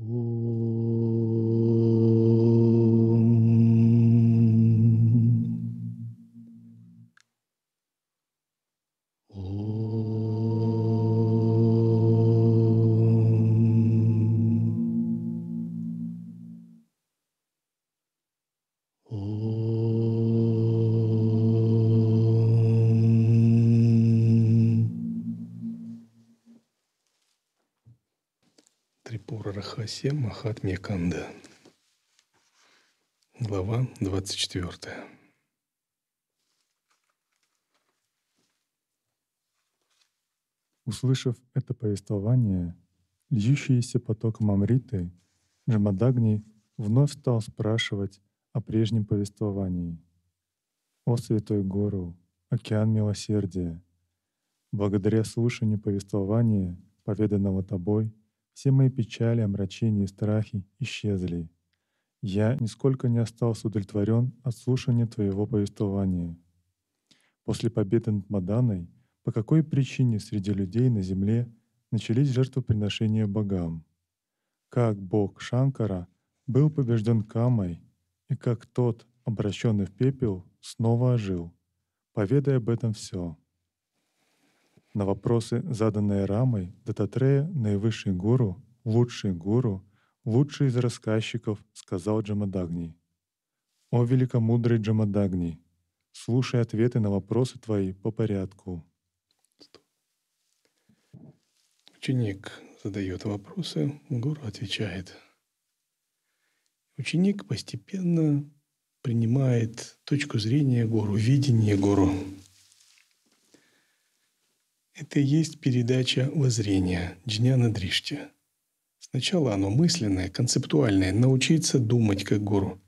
Ooh. полосе Махатме Канда. Глава 24. Услышав это повествование, льющийся поток Мамриты, Джамадагни вновь стал спрашивать о прежнем повествовании. «О святой гору, океан милосердия! Благодаря слушанию повествования, поведанного тобой — все мои печали, омрачения и страхи исчезли. Я нисколько не остался удовлетворен от слушания твоего повествования. После победы над Маданой, по какой причине среди людей на земле начались жертвоприношения богам? Как бог Шанкара был побежден Камой, и как тот, обращенный в пепел, снова ожил? Поведай об этом все. На вопросы, заданные Рамой, Дататрея, наивысший гуру, лучший гуру, лучший из рассказчиков, сказал Джамадагни. «О великомудрый Джамадагни, слушай ответы на вопросы твои по порядку». Ученик задает вопросы, гуру отвечает. Ученик постепенно принимает точку зрения гуру, видение гуру. Это и есть передача воззрения Джняна Дришти. Сначала оно мысленное, концептуальное, научиться думать как гуру.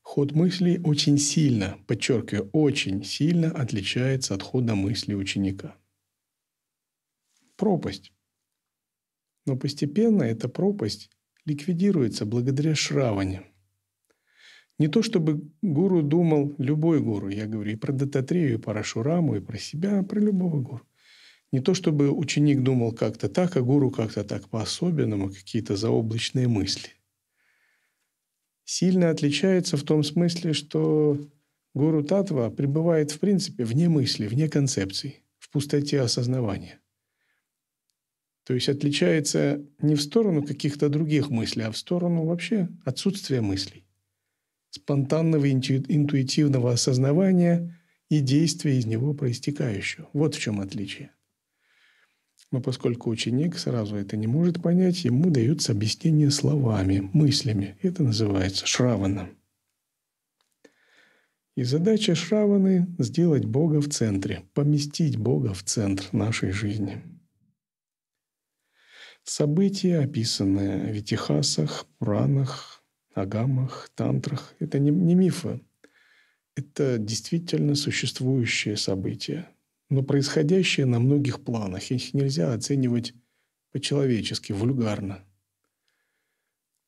Ход мысли очень сильно, подчеркиваю, очень сильно отличается от хода мысли ученика. Пропасть. Но постепенно эта пропасть ликвидируется благодаря шраване. Не то чтобы гуру думал любой гуру, я говорю и про Дататрею, и про Шураму, и про себя, а про любого гуру. Не то чтобы ученик думал как-то так, а гуру как-то так по-особенному, какие-то заоблачные мысли. Сильно отличается в том смысле, что гуру татва пребывает в принципе вне мысли, вне концепций, в пустоте осознавания. То есть отличается не в сторону каких-то других мыслей, а в сторону вообще отсутствия мыслей, спонтанного интуитивного осознавания и действия из него проистекающего. Вот в чем отличие. Но поскольку ученик сразу это не может понять, ему даются объяснения словами, мыслями. Это называется шраваном. И задача Шраваны – сделать Бога в центре, поместить Бога в центр нашей жизни. События, описанные в Итихасах, Пуранах, Агамах, Тантрах – это не, не мифы. Это действительно существующие события но происходящее на многих планах. Их нельзя оценивать по-человечески, вульгарно.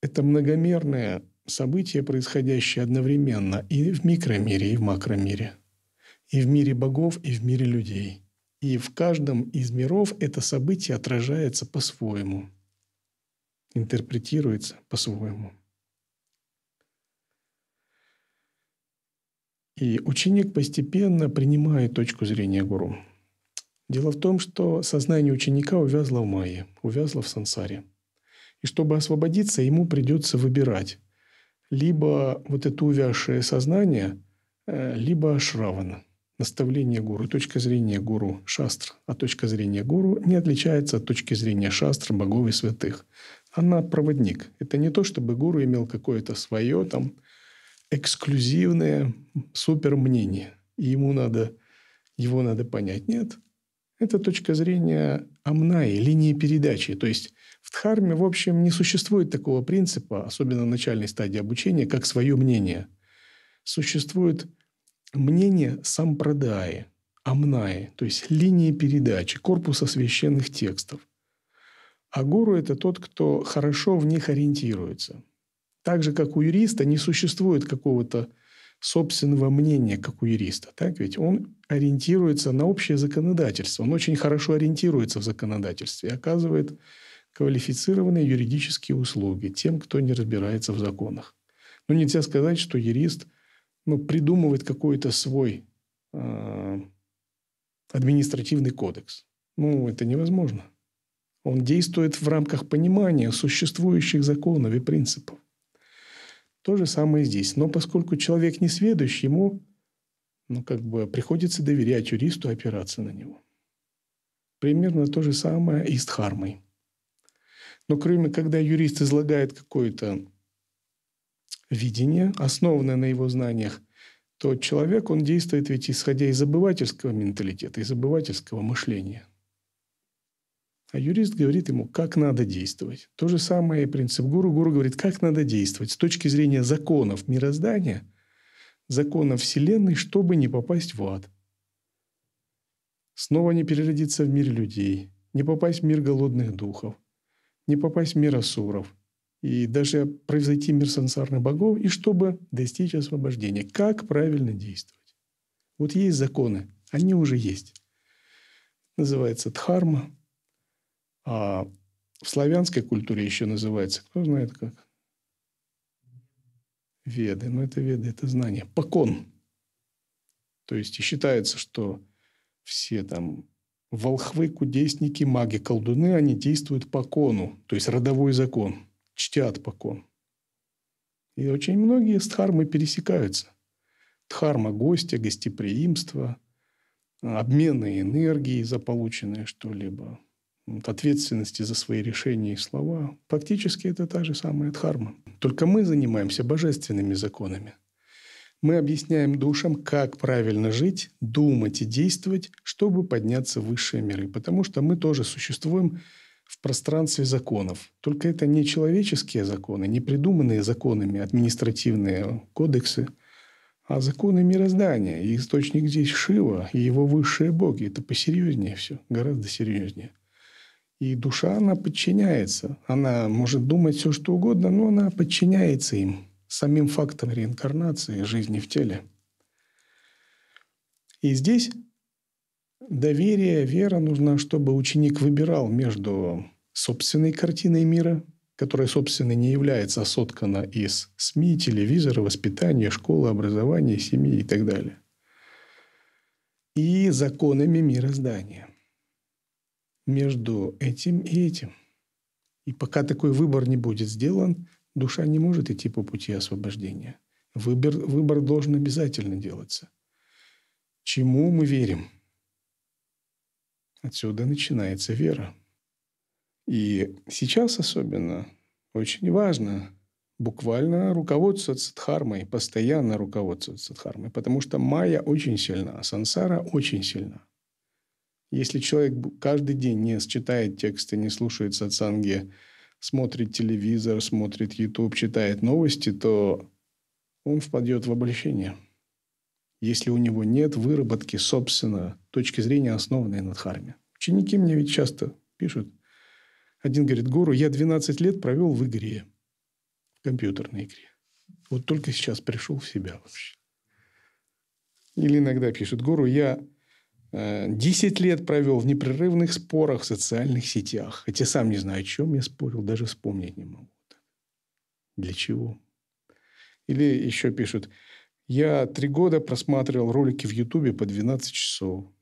Это многомерное событие, происходящее одновременно и в микромире, и в макромире. И в мире богов, и в мире людей. И в каждом из миров это событие отражается по-своему, интерпретируется по-своему. И ученик постепенно принимает точку зрения гуру. Дело в том, что сознание ученика увязло в майе, увязло в сансаре. И чтобы освободиться, ему придется выбирать либо вот это увязшее сознание, э, либо шравана. Наставление гуру, точка зрения гуру шастр, а точка зрения гуру не отличается от точки зрения шастр, богов и святых. Она проводник. Это не то, чтобы гуру имел какое-то свое там эксклюзивное супер мнение. И ему надо, его надо понять. Нет, это точка зрения амнаи, линии передачи. То есть в дхарме, в общем, не существует такого принципа, особенно в начальной стадии обучения, как свое мнение. Существует мнение сампрадаи, амнаи, то есть линии передачи, корпуса священных текстов. А гуру – это тот, кто хорошо в них ориентируется – так же, как у юриста, не существует какого-то собственного мнения, как у юриста. Так ведь он ориентируется на общее законодательство. Он очень хорошо ориентируется в законодательстве и оказывает квалифицированные юридические услуги тем, кто не разбирается в законах. Но ну, нельзя сказать, что юрист ну, придумывает какой-то свой э, административный кодекс. Ну, это невозможно. Он действует в рамках понимания существующих законов и принципов. То же самое здесь. Но поскольку человек не сведущ, ему ну, как бы приходится доверять юристу, опираться на него. Примерно то же самое и с дхармой. Но кроме, когда юрист излагает какое-то видение, основанное на его знаниях, то человек, он действует ведь исходя из забывательского менталитета, из забывательского мышления – а юрист говорит ему, как надо действовать. То же самое и принцип гуру. Гуру говорит, как надо действовать с точки зрения законов мироздания, законов Вселенной, чтобы не попасть в ад. Снова не переродиться в мир людей, не попасть в мир голодных духов, не попасть в мир асуров и даже произойти мир сансарных богов, и чтобы достичь освобождения. Как правильно действовать? Вот есть законы, они уже есть. Называется дхарма, а в славянской культуре еще называется, кто знает как? Веды. Ну, это веды, это знание. Покон. То есть, и считается, что все там волхвы, кудесники, маги, колдуны, они действуют по кону, то есть родовой закон, чтят покон И очень многие с дхармой пересекаются. Дхарма – гостя, гостеприимство, обмены энергии за полученное что-либо – ответственности за свои решения и слова. Фактически это та же самая дхарма. Только мы занимаемся божественными законами. Мы объясняем душам, как правильно жить, думать и действовать, чтобы подняться в высшие миры. Потому что мы тоже существуем в пространстве законов. Только это не человеческие законы, не придуманные законами административные кодексы, а законы мироздания. И источник здесь Шива и его высшие боги. Это посерьезнее все, гораздо серьезнее. И душа, она подчиняется. Она может думать все, что угодно, но она подчиняется им, самим фактам реинкарнации жизни в теле. И здесь доверие, вера нужна, чтобы ученик выбирал между собственной картиной мира, которая, собственно, не является соткана из СМИ, телевизора, воспитания, школы, образования, семьи и так далее, и законами мироздания – между этим и этим. И пока такой выбор не будет сделан, душа не может идти по пути освобождения. Выбор, выбор должен обязательно делаться. Чему мы верим? Отсюда начинается вера. И сейчас особенно очень важно буквально руководствоваться дхармой, постоянно руководствоваться дхармой, потому что майя очень сильна, а сансара очень сильна. Если человек каждый день не читает тексты, не слушает сатсанги, смотрит телевизор, смотрит YouTube, читает новости, то он впадет в обольщение. Если у него нет выработки, собственно, точки зрения, основанной на дхарме. Ученики мне ведь часто пишут. Один говорит, гуру, я 12 лет провел в игре, в компьютерной игре. Вот только сейчас пришел в себя вообще. Или иногда пишет, гуру, я 10 э, лет провел в непрерывных спорах в социальных сетях. Хотя сам не знаю, о чем я спорил, даже вспомнить не могу. Для чего? Или еще пишут, я три года просматривал ролики в Ютубе по 12 часов.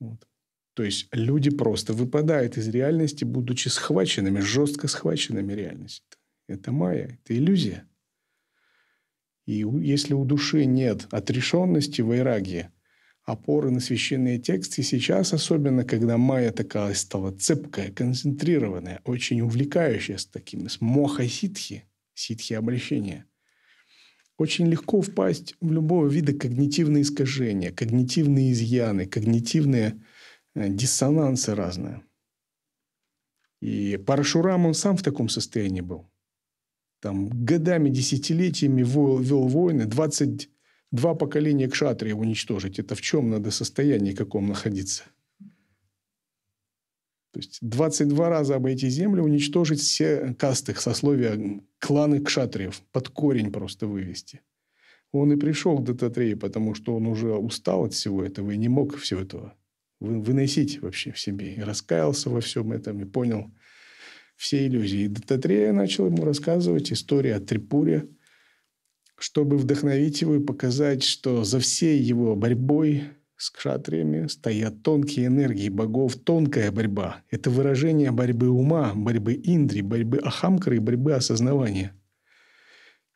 Вот. То есть люди просто выпадают из реальности, будучи схваченными, жестко схваченными реальностью. Это майя, это иллюзия. И если у души нет отрешенности, вайраги, опоры на священные тексты сейчас, особенно когда майя такая стала цепкая, концентрированная, очень увлекающая с таким, с моха ситхи, ситхи обращения. Очень легко впасть в любого вида когнитивные искажения, когнитивные изъяны, когнитивные э, диссонансы разные. И Парашурам, он сам в таком состоянии был. Там годами, десятилетиями вел, вел войны, 20 два поколения кшатриев уничтожить. Это в чем надо состояние каком находиться? То есть 22 раза обойти землю, уничтожить все касты, сословия, кланы кшатриев, под корень просто вывести. Он и пришел к Дататрее, потому что он уже устал от всего этого и не мог всего этого выносить вообще в себе. И раскаялся во всем этом, и понял все иллюзии. И Дататрея начал ему рассказывать историю о Трипуре – чтобы вдохновить его и показать, что за всей его борьбой с кшатриями стоят тонкие энергии богов, тонкая борьба. Это выражение борьбы ума, борьбы индри, борьбы ахамкры и борьбы осознавания.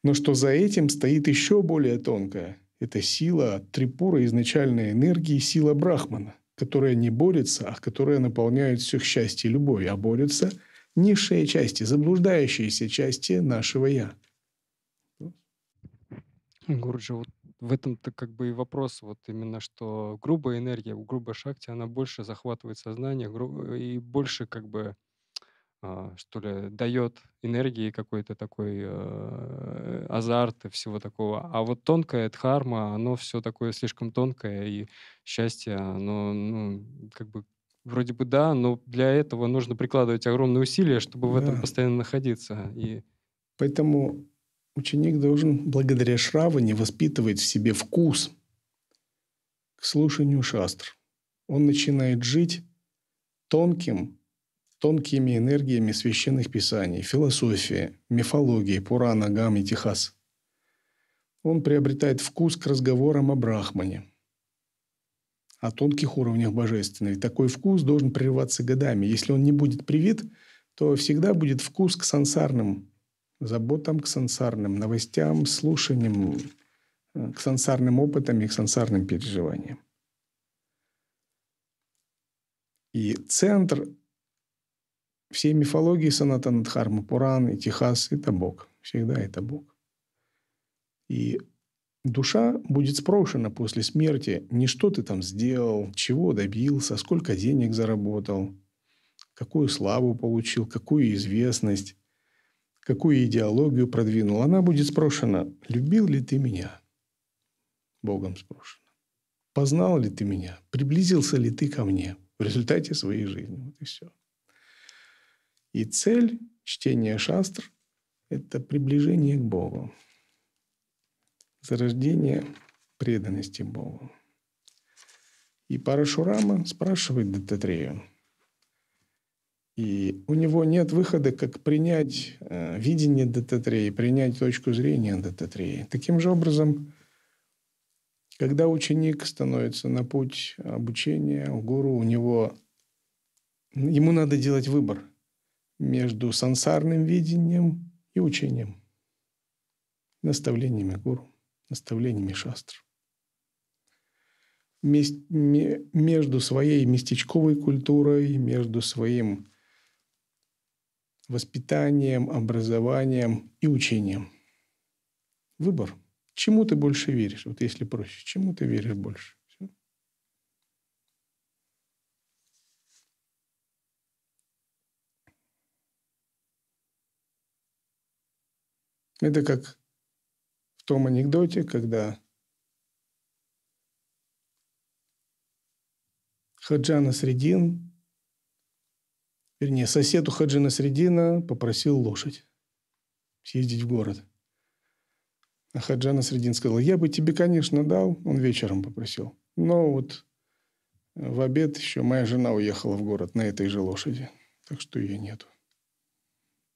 Но что за этим стоит еще более тонкая – это сила трипура изначальной энергии, сила брахмана, которая не борется, а которая наполняет всех счастье и любовь, а борется низшие части, заблуждающиеся части нашего «я». Гурджи, вот в этом-то как бы и вопрос, вот именно, что грубая энергия в грубой шахте, она больше захватывает сознание э, и больше как бы, а, что ли, дает энергии какой-то такой э, азарт и всего такого. А вот тонкая дхарма, оно все такое слишком тонкое, и счастье, оно, ну, как бы вроде бы да, но для этого нужно прикладывать огромные усилия, чтобы да. в этом постоянно находиться. И... Поэтому Ученик должен благодаря Шраване воспитывать в себе вкус к слушанию шастр. Он начинает жить тонким, тонкими энергиями священных писаний, философии, мифологии, Пурана, Гамми, Техас. Он приобретает вкус к разговорам о Брахмане, о тонких уровнях божественных. Такой вкус должен прерваться годами. Если он не будет привит, то всегда будет вкус к сансарным заботам к сансарным новостям, слушаниям, э, к сансарным опытам и к сансарным переживаниям. И центр всей мифологии Санатана Дхарма, Пуран и Техас – это Бог. Всегда это Бог. И душа будет спрошена после смерти не что ты там сделал, чего добился, сколько денег заработал, какую славу получил, какую известность, какую идеологию продвинул. Она будет спрошена, любил ли ты меня? Богом спрошена. Познал ли ты меня? Приблизился ли ты ко мне в результате своей жизни? Вот и все. И цель чтения шастр – это приближение к Богу. Зарождение преданности Богу. И Парашурама спрашивает Дататрею – и у него нет выхода, как принять э, видение Дататрея, принять точку зрения Дататрея. Таким же образом, когда ученик становится на путь обучения у гуру, у него ему надо делать выбор между сансарным видением и учением, наставлениями гуру, наставлениями шастр. Между своей местечковой культурой, между своим воспитанием, образованием и учением. Выбор. Чему ты больше веришь? Вот если проще, чему ты веришь больше? Все. Это как в том анекдоте, когда Хаджана Средин вернее, сосед у Хаджина Средина попросил лошадь съездить в город. А Хаджана Средин сказал, я бы тебе, конечно, дал, он вечером попросил, но вот э, в обед еще моя жена уехала в город на этой же лошади, так что ее нету.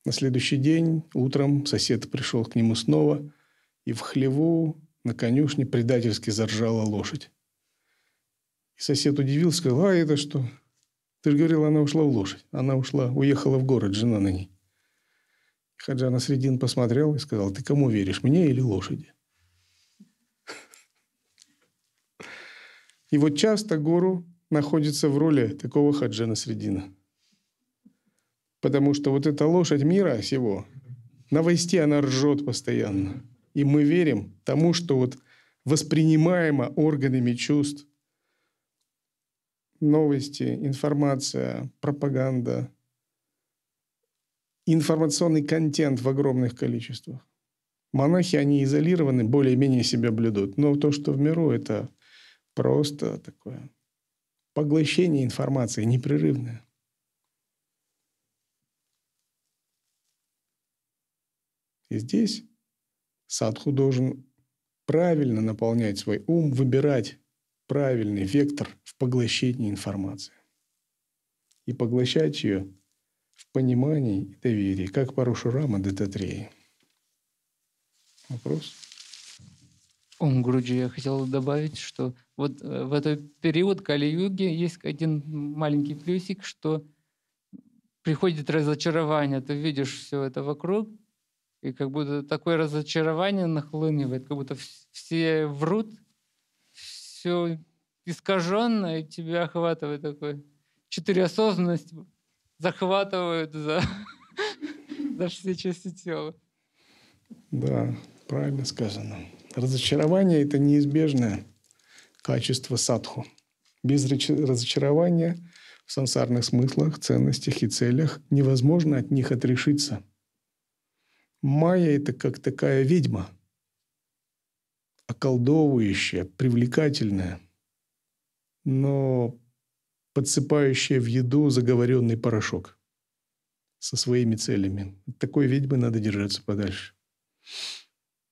На следующий день утром сосед пришел к нему снова, и в хлеву на конюшне предательски заржала лошадь. И сосед удивился, сказал, а это что? Ты же говорил, она ушла в лошадь. Она ушла, уехала в город, жена на ней. Хаджана на Средин посмотрел и сказал, ты кому веришь, мне или лошади? И вот часто гору находится в роли такого хаджана Средина. Потому что вот эта лошадь мира сего, на войсте она ржет постоянно. И мы верим тому, что вот воспринимаемо органами чувств, новости, информация, пропаганда, информационный контент в огромных количествах. Монахи, они изолированы, более-менее себя блюдут. Но то, что в миру, это просто такое поглощение информации непрерывное. И здесь садху должен правильно наполнять свой ум, выбирать правильный вектор в поглощении информации. И поглощать ее в понимании и доверии, как Парушурама Дататреи. Вопрос? Ом Груджи, я хотел добавить, что вот э, в этот период Кали-юги есть один маленький плюсик, что приходит разочарование, ты видишь все это вокруг, и как будто такое разочарование нахлынивает, как будто все врут, все искаженно, и тебя охватывает такой. Четыре осознанности захватывают за, за все части тела. Да, правильно сказано. Разочарование — это неизбежное качество садху. Без разочарования в сансарных смыслах, ценностях и целях невозможно от них отрешиться. Майя — это как такая ведьма — околдовывающее, привлекательное, но подсыпающее в еду заговоренный порошок со своими целями. От такой ведьмы надо держаться подальше.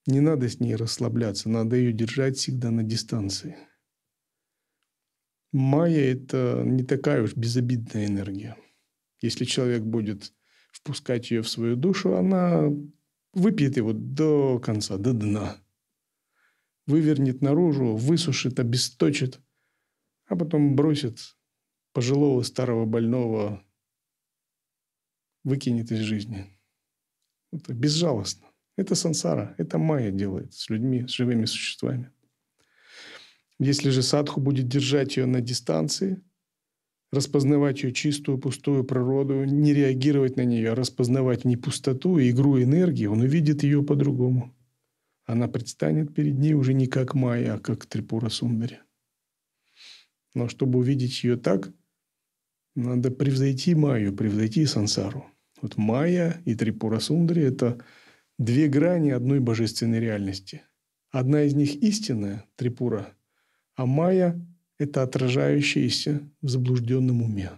Не надо с ней расслабляться, надо ее держать всегда на дистанции. Майя – это не такая уж безобидная энергия. Если человек будет впускать ее в свою душу, она выпьет его до конца, до дна вывернет наружу, высушит, обесточит, а потом бросит пожилого старого больного, выкинет из жизни. Это безжалостно. Это сансара, это майя делает с людьми, с живыми существами. Если же садху будет держать ее на дистанции, распознавать ее чистую, пустую природу, не реагировать на нее, а распознавать не пустоту, а игру энергии, он увидит ее по-другому. Она предстанет перед ней уже не как Майя, а как Трипура Сундари. Но чтобы увидеть ее так, надо превзойти Майю, превзойти сансару. Вот Майя и Трипура Сундари – это две грани одной божественной реальности. Одна из них истинная, Трипура, а Майя – это отражающаяся в заблужденном уме.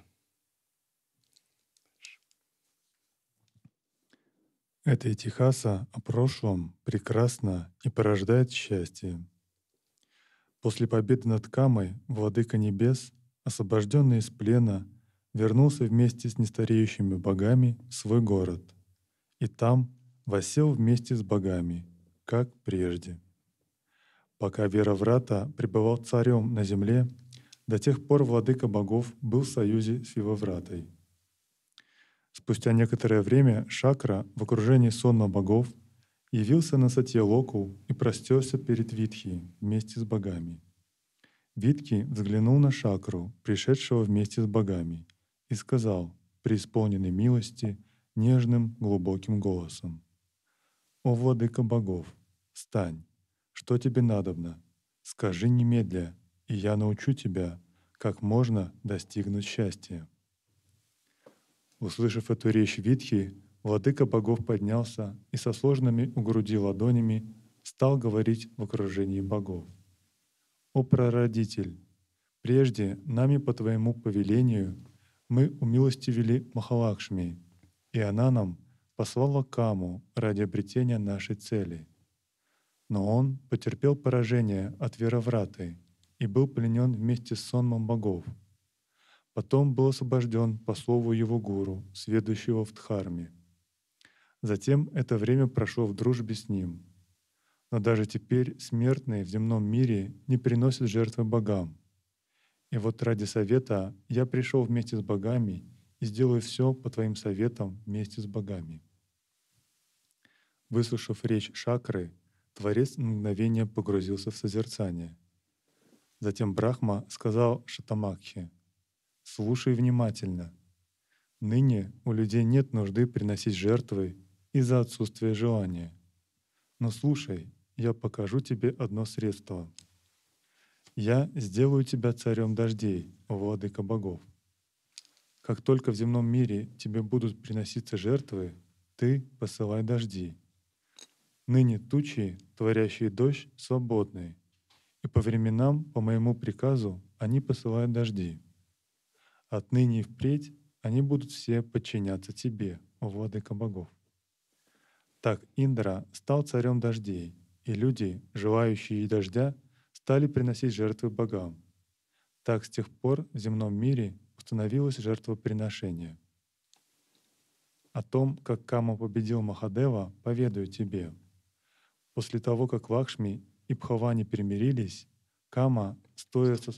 Эта и Техаса о прошлом прекрасна и порождает счастье. После победы над Камой Владыка Небес, освобожденный из плена, вернулся вместе с нестареющими богами в свой город. И там восел вместе с богами, как прежде. Пока Вера Врата пребывал царем на земле, до тех пор владыка богов был в союзе с его вратой — Спустя некоторое время Шакра в окружении сонма богов явился на сате Локу и простерся перед Витхи вместе с богами. Витхи взглянул на Шакру, пришедшего вместе с богами, и сказал, преисполненный милости, нежным, глубоким голосом. «О, владыка богов, встань! Что тебе надобно? Скажи немедля, и я научу тебя, как можно достигнуть счастья». Услышав эту речь Витхи, владыка богов поднялся и со сложными у груди ладонями стал говорить в окружении богов. «О прародитель! Прежде нами по твоему повелению мы умилостивили Махалакшми, и она нам послала Каму ради обретения нашей цели. Но он потерпел поражение от Веровраты и был пленен вместе с сонмом богов — Потом был освобожден по слову его гуру, сведущего в Дхарме. Затем это время прошло в дружбе с ним. Но даже теперь смертные в земном мире не приносят жертвы богам. И вот ради совета я пришел вместе с богами и сделаю все по твоим советам вместе с богами. Выслушав речь шакры, Творец на мгновение погрузился в созерцание. Затем Брахма сказал Шатамакхе, слушай внимательно. Ныне у людей нет нужды приносить жертвы из-за отсутствия желания. Но слушай, я покажу тебе одно средство. Я сделаю тебя царем дождей, владыка богов. Как только в земном мире тебе будут приноситься жертвы, ты посылай дожди. Ныне тучи, творящие дождь, свободны, и по временам, по моему приказу, они посылают дожди. Отныне и впредь они будут все подчиняться тебе, о владыка богов. Так Индра стал царем дождей, и люди, желающие дождя, стали приносить жертвы богам. Так с тех пор в земном мире установилось жертвоприношение. О том, как Кама победил Махадева, поведаю тебе. После того, как Лакшми и Бхавани перемирились, Кама, стоя со...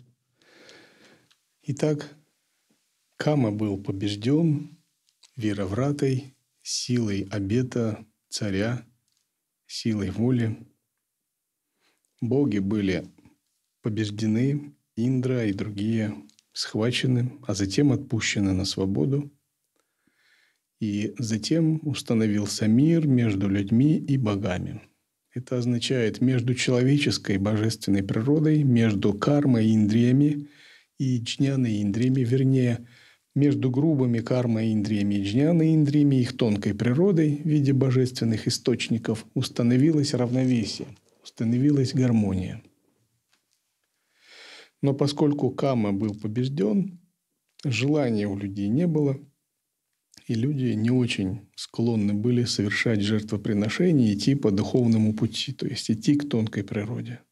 Итак, Кама был побежден веровратой, силой обета царя, силой воли. Боги были побеждены, Индра и другие схвачены, а затем отпущены на свободу. И затем установился мир между людьми и богами. Это означает между человеческой божественной природой, между кармой и индриями, и джняной и индриями, вернее – между грубыми кармой Индриями джняны и Индриями их тонкой природой в виде божественных источников установилось равновесие, установилась гармония. Но поскольку Кама был побежден, желания у людей не было, и люди не очень склонны были совершать жертвоприношения и идти по духовному пути, то есть идти к тонкой природе –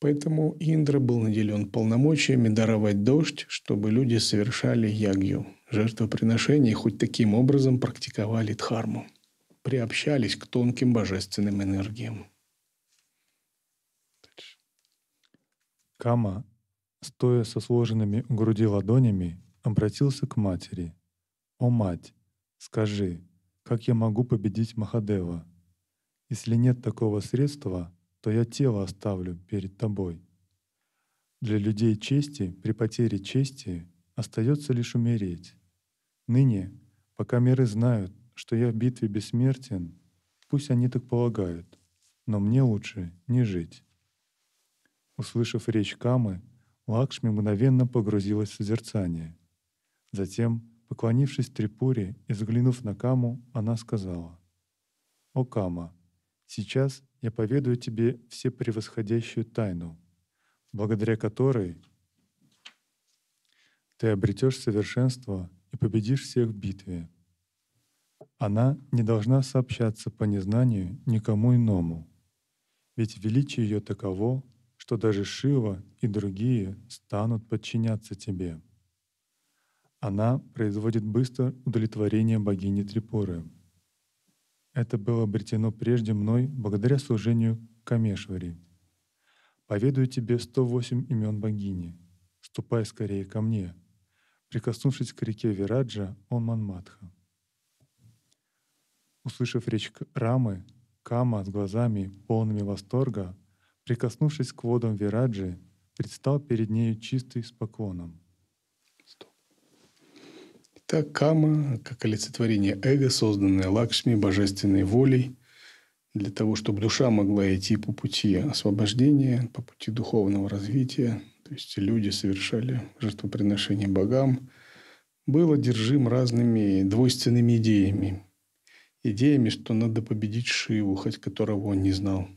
Поэтому Индра был наделен полномочиями даровать дождь, чтобы люди совершали ягью, жертвоприношения и хоть таким образом практиковали дхарму, приобщались к тонким божественным энергиям. Кама, стоя со сложенными у груди ладонями, обратился к матери. «О мать, скажи, как я могу победить Махадева? Если нет такого средства, то я тело оставлю перед тобой. Для людей чести при потере чести остается лишь умереть. Ныне, пока миры знают, что я в битве бессмертен, пусть они так полагают, но мне лучше не жить. Услышав речь Камы, Лакшми мгновенно погрузилась в созерцание. Затем, поклонившись Трипуре и взглянув на Каму, она сказала, «О Кама, сейчас я поведаю тебе все превосходящую тайну, благодаря которой ты обретешь совершенство и победишь всех в битве. Она не должна сообщаться по незнанию никому иному, ведь величие ее таково, что даже Шива и другие станут подчиняться тебе. Она производит быстро удовлетворение богини Трипуры — это было обретено прежде мной благодаря служению Камешвари. Поведаю тебе 108 имен богини. Ступай скорее ко мне. Прикоснувшись к реке Вираджа, он Манматха. Услышав речь Рамы, Кама с глазами, полными восторга, прикоснувшись к водам Вираджи, предстал перед нею чистый с поклоном — так кама, как олицетворение эго, созданное Лакшми божественной волей, для того, чтобы душа могла идти по пути освобождения, по пути духовного развития. То есть люди совершали жертвоприношения богам, был одержим разными двойственными идеями. Идеями, что надо победить Шиву, хоть которого он не знал.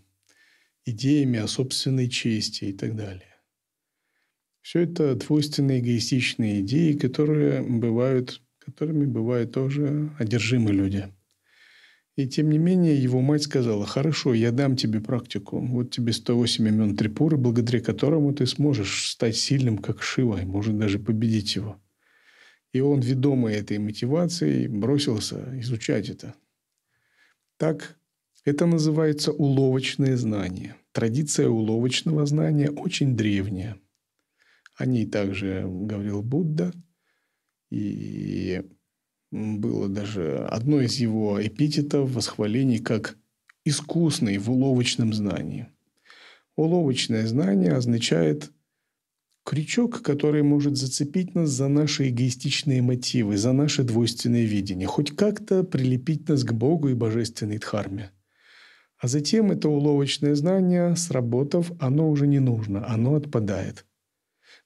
Идеями о собственной чести и так далее. Все это двойственные эгоистичные идеи, которые бывают, которыми бывают тоже одержимы люди. И тем не менее, его мать сказала, хорошо, я дам тебе практику. Вот тебе 108 имен Трипуры, благодаря которому ты сможешь стать сильным, как Шива, и может даже победить его. И он, ведомый этой мотивацией, бросился изучать это. Так, это называется уловочное знание. Традиция уловочного знания очень древняя. О ней также говорил Будда. И было даже одно из его эпитетов восхвалений как «искусный в уловочном знании». Уловочное знание означает крючок, который может зацепить нас за наши эгоистичные мотивы, за наше двойственное видение, хоть как-то прилепить нас к Богу и божественной дхарме. А затем это уловочное знание, сработав, оно уже не нужно, оно отпадает.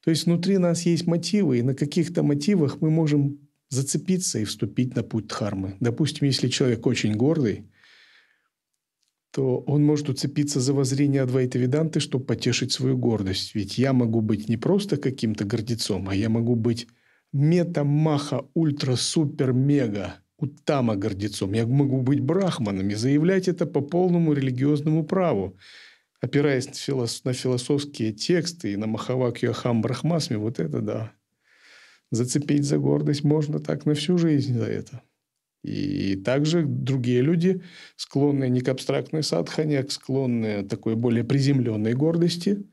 То есть внутри нас есть мотивы, и на каких-то мотивах мы можем зацепиться и вступить на путь дхармы. Допустим, если человек очень гордый, то он может уцепиться за воззрение Адвайта Веданты, чтобы потешить свою гордость. Ведь я могу быть не просто каким-то гордецом, а я могу быть мета-маха, ультра-супер-мега, утама гордецом. Я могу быть брахманом и заявлять это по полному религиозному праву опираясь на, филос, на философские тексты и на Махавак Йохам Брахмасми, вот это да. Зацепить за гордость можно так на всю жизнь за это. И также другие люди, склонные не к абстрактной садхане, а склонные к такой более приземленной гордости,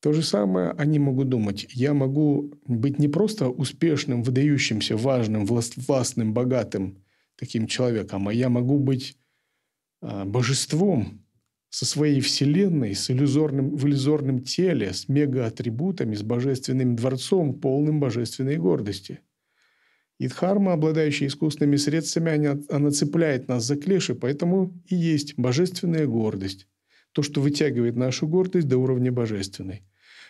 то же самое они могут думать. Я могу быть не просто успешным, выдающимся, важным, властным, богатым таким человеком, а я могу быть а, божеством, со своей вселенной, с иллюзорным, в иллюзорном теле, с мега-атрибутами, с божественным дворцом, полным божественной гордости. Идхарма, дхарма, обладающая искусственными средствами, она, цепляет нас за клеши, поэтому и есть божественная гордость. То, что вытягивает нашу гордость до уровня божественной.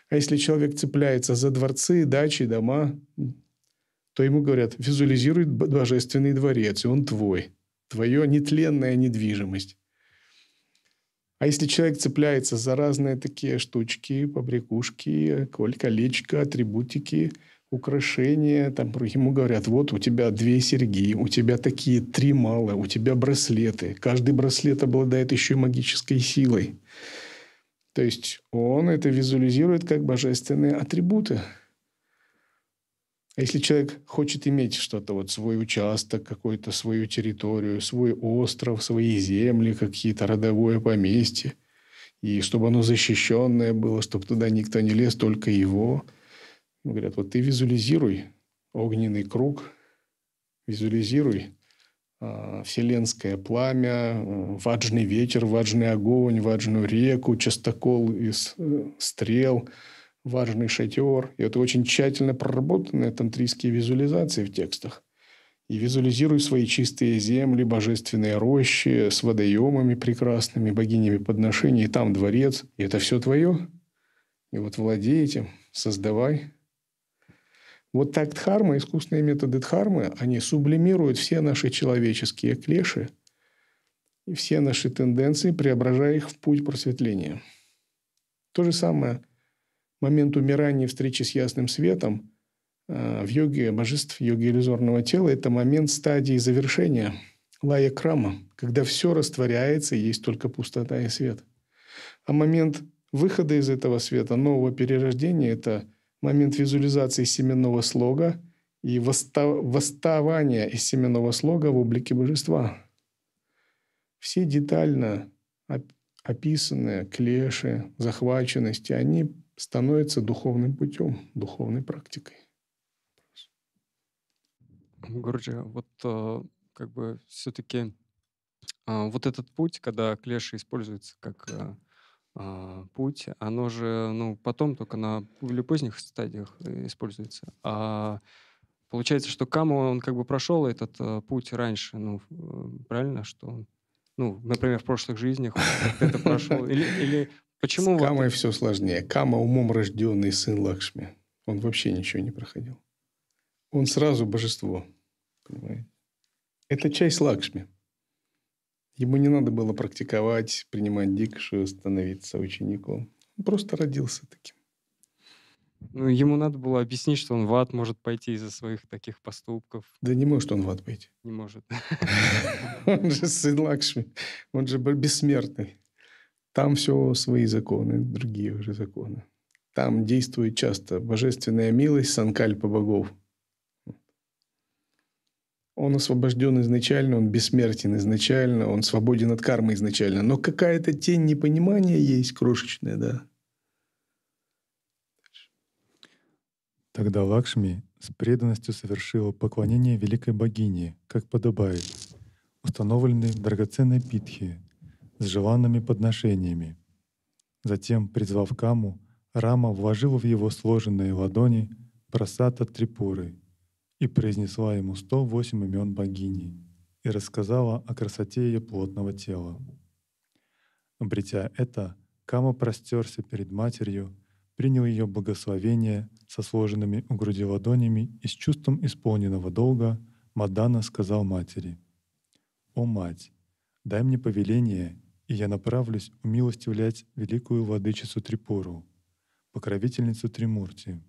А если человек цепляется за дворцы, дачи, дома, то ему говорят, визуализирует божественный дворец, и он твой. Твое нетленная недвижимость. А если человек цепляется за разные такие штучки, побрякушки, колечко, атрибутики, украшения, там ему говорят, вот у тебя две серьги, у тебя такие три мало, у тебя браслеты. Каждый браслет обладает еще и магической силой. То есть он это визуализирует как божественные атрибуты – а если человек хочет иметь что-то, вот свой участок какую то свою территорию, свой остров, свои земли, какие-то родовое поместье, и чтобы оно защищенное было, чтобы туда никто не лез, только его. Ну, говорят, вот ты визуализируй огненный круг, визуализируй а, вселенское пламя, ваджный ветер, ваджный огонь, ваджную реку, частокол из э, стрел – важный шатиор. И это очень тщательно проработанные тантрийские визуализации в текстах. И визуализируй свои чистые земли, божественные рощи с водоемами прекрасными, богинями подношений, и там дворец. И это все твое. И вот владей этим, создавай. Вот так дхарма, искусственные методы дхармы, они сублимируют все наши человеческие клеши и все наши тенденции, преображая их в путь просветления. То же самое – момент умирания и встречи с ясным светом э, в йоге божеств, в йоге иллюзорного тела, это момент стадии завершения лая крама, когда все растворяется, и есть только пустота и свет. А момент выхода из этого света, нового перерождения – это момент визуализации семенного слога и восставания из семенного слога в облике божества. Все детально описанные клеши, захваченности, они становится духовным путем, духовной практикой. Гурджи, вот э, как бы все-таки э, вот этот путь, когда клеша используется как э, путь, оно же, ну, потом только на более поздних стадиях используется. А получается, что Каму, он как бы прошел этот путь раньше, ну, правильно, что он ну, например, в прошлых жизнях это прошел? Или, или Почему С Камой вот... все сложнее. Кама умом рожденный сын Лакшми. Он вообще ничего не проходил. Он сразу божество. Понимаете? Это часть Лакшми. Ему не надо было практиковать, принимать дикшу, становиться учеником. Он просто родился таким. Ну, ему надо было объяснить, что он в ад может пойти из-за своих таких поступков. Да не может он в ад пойти. Не может. Он же сын Лакшми. Он же бессмертный. Там все свои законы, другие уже законы. Там действует часто божественная милость Санкальпа богов. Он освобожден изначально, он бессмертен изначально, он свободен от кармы изначально. Но какая-то тень непонимания есть крошечная, да. Тогда Лакшми с преданностью совершила поклонение великой богине, как подобает, установленной драгоценной питхи – с желанными подношениями. Затем, призвав Каму, Рама вложила в его сложенные ладони просата Трипуры и произнесла ему 108 имен богини и рассказала о красоте ее плотного тела. Обретя это, Кама простерся перед матерью, принял ее благословение со сложенными у груди ладонями и с чувством исполненного долга Мадана сказал матери, «О мать, дай мне повеление, и я направлюсь умилостивлять великую владычицу Трипуру, покровительницу Тримурти.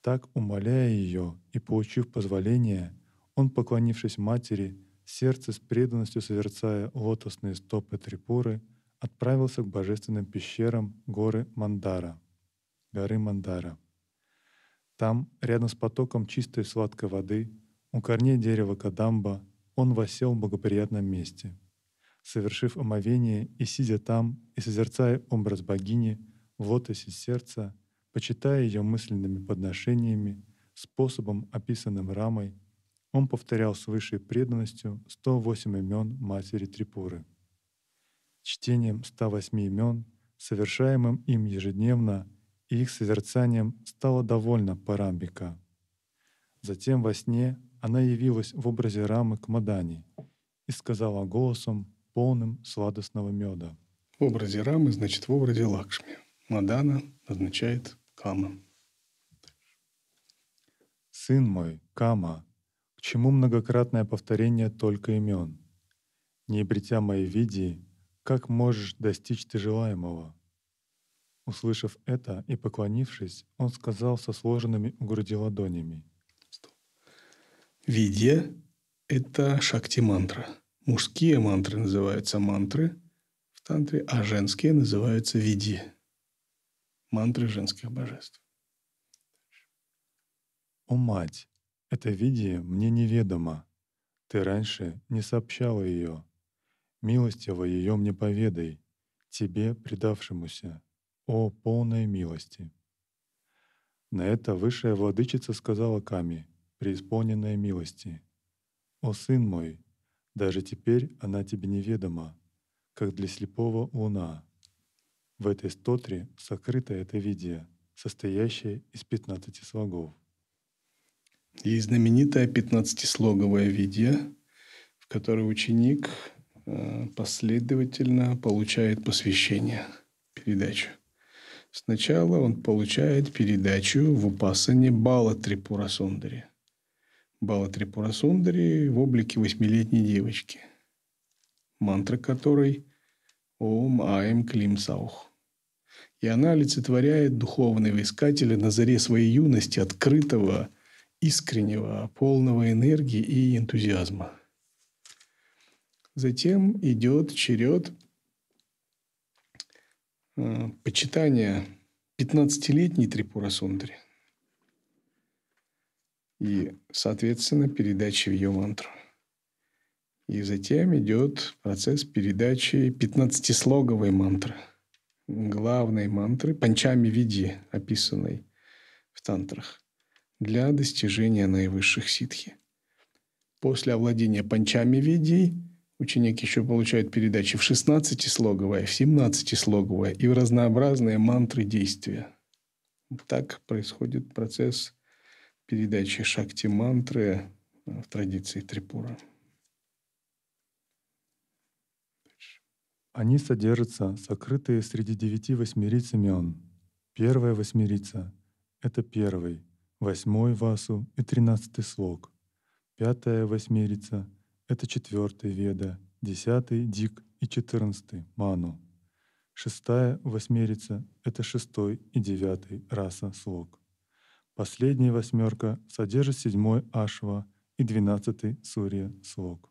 Так, умоляя ее и получив позволение, он, поклонившись матери, сердце с преданностью созерцая лотосные стопы Трипуры, отправился к божественным пещерам горы Мандара, горы Мандара. Там, рядом с потоком чистой сладкой воды, у корней дерева Кадамба, он восел в благоприятном месте — совершив омовение и сидя там, и созерцая образ богини в лотосе сердца, почитая ее мысленными подношениями, способом, описанным Рамой, он повторял с высшей преданностью 108 имен матери Трипуры. Чтением 108 имен, совершаемым им ежедневно, и их созерцанием стало довольно Парамбика. Затем во сне она явилась в образе Рамы к Мадане и сказала голосом, полным сладостного меда. В образе Рамы значит в образе Лакшми. Мадана означает Кама. Сын мой, Кама, к чему многократное повторение только имен? Не обретя моей видии, как можешь достичь ты желаемого? Услышав это и поклонившись, он сказал со сложенными у груди ладонями. Стоп. Видья — это шакти-мантра — Мужские мантры называются мантры в тантре, а женские называются види. Мантры женских божеств. «О мать, это видие мне неведомо. Ты раньше не сообщала ее. Милостиво ее мне поведай, тебе предавшемуся. О, полной милости!» На это высшая владычица сказала Ками, преисполненная милости. «О сын мой, даже теперь она тебе неведома, как для слепого луна. В этой стотре сокрыта эта видия, состоящая из 15 слогов. Есть знаменитая 15-слоговая видия, в которой ученик э, последовательно получает посвящение, передачу. Сначала он получает передачу в упасане Бала Трипура Сундари – Бала Трипурасундари в облике восьмилетней девочки, мантра которой «Ом Аем Клим Саух». И она олицетворяет духовного искателя на заре своей юности, открытого, искреннего, полного энергии и энтузиазма. Затем идет черед э, почитания 15-летней Трипура Сундари – и, соответственно, передачи в ее мантру. И затем идет процесс передачи 15-слоговой мантры, главной мантры, панчами види, описанной в тантрах, для достижения наивысших ситхи. После овладения панчами види ученик еще получает передачи в 16-слоговое, в 17-слоговое и в разнообразные мантры действия. Так происходит процесс передачи шакти-мантры в традиции Трипура. Они содержатся, сокрытые среди девяти восьмериц имен. Первая восьмерица — это первый, восьмой васу и тринадцатый слог. Пятая восьмерица — это четвертый веда, десятый — дик и четырнадцатый — ману. Шестая восьмерица — это шестой и девятый раса слог. Последняя восьмерка содержит седьмой Ашва и двенадцатый Сурья слог.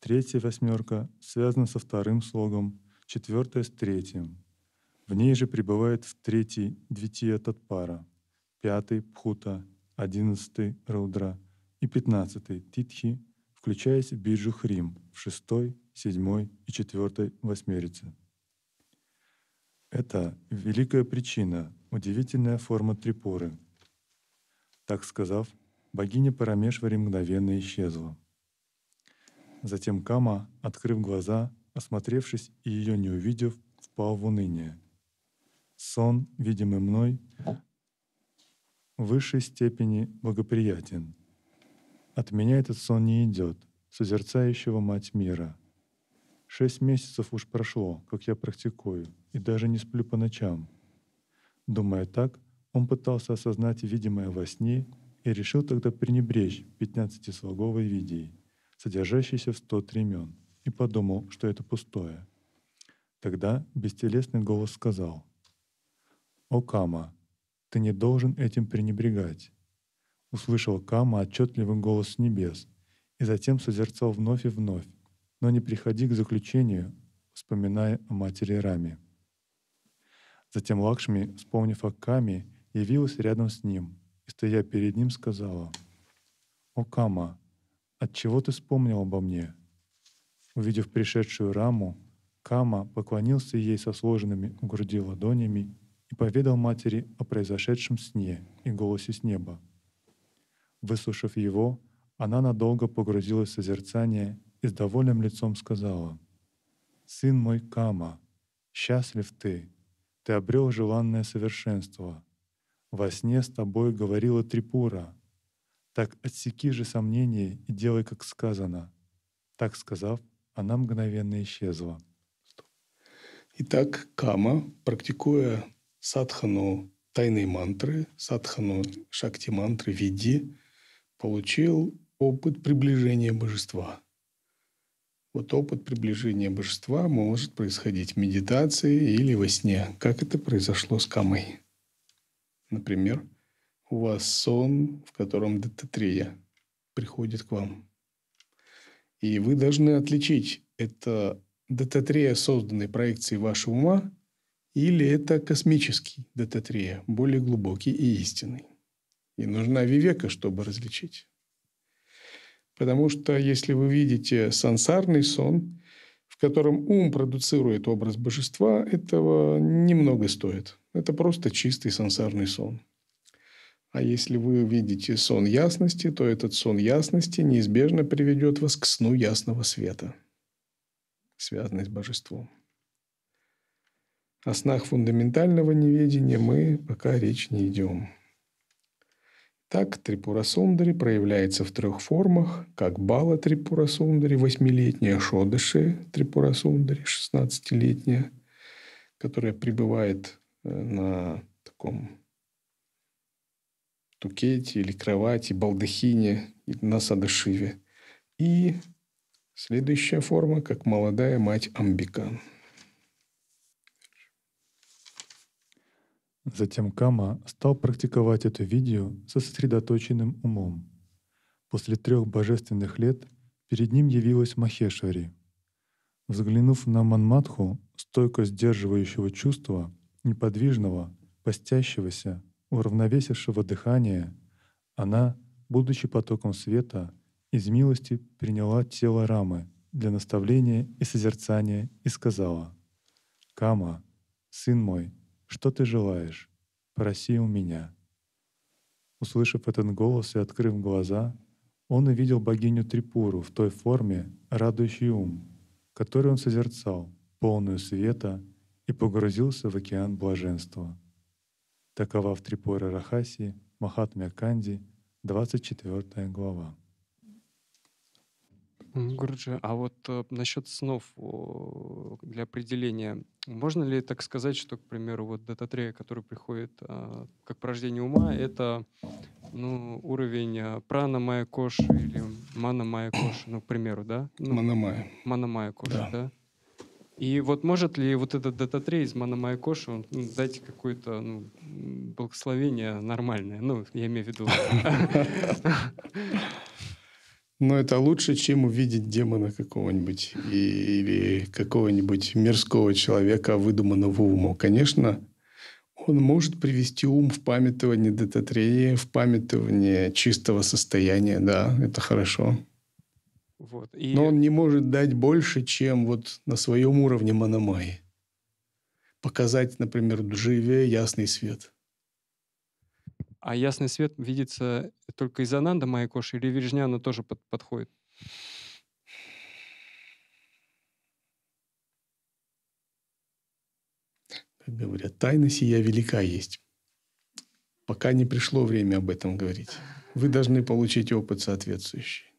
Третья восьмерка связана со вторым слогом, четвертая с третьим. В ней же пребывает в третий Двития Татпара, пятый Пхута, одиннадцатый Раудра и пятнадцатый Титхи, включаясь в Биджу Хрим в шестой, седьмой и четвертой восьмерице. Это великая причина, удивительная форма трипуры — так сказав, богиня Парамешвари мгновенно исчезла. Затем Кама, открыв глаза, осмотревшись и ее не увидев, впал в уныние. Сон, видимый мной, в высшей степени благоприятен. От меня этот сон не идет, созерцающего мать мира. Шесть месяцев уж прошло, как я практикую, и даже не сплю по ночам. Думая так, он пытался осознать видимое во сне и решил тогда пренебречь 15-слоговой видеей, содержащейся в 100 тремен, и подумал, что это пустое. Тогда бестелесный голос сказал, «О, Кама, ты не должен этим пренебрегать». Услышал Кама отчетливый голос с небес и затем созерцал вновь и вновь, но не приходи к заключению, вспоминая о матери Раме. Затем Лакшми, вспомнив о Каме явилась рядом с ним и, стоя перед ним, сказала, «О, Кама, отчего ты вспомнил обо мне?» Увидев пришедшую Раму, Кама поклонился ей со сложенными у груди ладонями и поведал матери о произошедшем сне и голосе с неба. Выслушав его, она надолго погрузилась в созерцание и с довольным лицом сказала, «Сын мой Кама, счастлив ты, ты обрел желанное совершенство — во сне с тобой говорила Трипура. Так отсеки же сомнения и делай, как сказано. Так сказав, она мгновенно исчезла. Итак, кама, практикуя садхану тайной мантры, садхану шакти мантры види, получил опыт приближения божества. Вот опыт приближения божества может происходить в медитации или во сне, как это произошло с камой. Например, у вас сон, в котором дататрия приходит к вам. И вы должны отличить, это дататрея созданной проекцией вашего ума или это космический дататрея, более глубокий и истинный. И нужна вивека, чтобы различить. Потому что если вы видите сансарный сон, в котором ум продуцирует образ божества, этого немного стоит – это просто чистый сансарный сон. А если вы видите сон ясности, то этот сон ясности неизбежно приведет вас к сну ясного света, связанный с божеством. О снах фундаментального неведения мы пока речь не идем. Так Трипурасундари проявляется в трех формах, как Бала Трипурасундари, восьмилетняя Шодыши Трипурасундари, 16-летняя, которая пребывает Э, на таком тукете или кровати, балдахине, на садышиве. И следующая форма, как молодая мать амбика Затем Кама стал практиковать эту видео со сосредоточенным умом. После трех божественных лет перед ним явилась Махешвари. Взглянув на Манматху, стойко сдерживающего чувства, неподвижного, постящегося, уравновесившего дыхания, она, будучи потоком света, из милости приняла тело Рамы для наставления и созерцания и сказала, «Кама, сын мой, что ты желаешь? Проси у меня». Услышав этот голос и открыв глаза, он увидел богиню Трипуру в той форме, радующий ум, который он созерцал, полную света и погрузился в океан блаженства. Такова в Трипуре Рахаси, Махатме Канди, 24 глава. Гурджи, а вот э, насчет снов для определения, можно ли так сказать, что, к примеру, вот Дататрея, который приходит а, как порождение ума, это ну, уровень а, прана майя коши или мана майя коши, ну, к примеру, да? Ну, Манамая. Манамая коши, да? да? И вот может ли вот этот дататрей из Мономайкоши он, ну, дать какое-то ну, благословение нормальное? Ну, я имею в виду... Но это лучше, чем увидеть демона какого-нибудь или какого-нибудь мирского человека, выдуманного умом. Конечно, он может привести ум в памятование дататреи, в памятование чистого состояния. Да, это хорошо. Вот. И... Но он не может дать больше, чем вот на своем уровне Мономай. Показать, например, Дживе ясный свет. А ясный свет видится только из Ананда Майкоши или Виржняна тоже под, подходит? Как говорят, тайна сия велика есть. Пока не пришло время об этом говорить. Вы должны получить опыт соответствующий.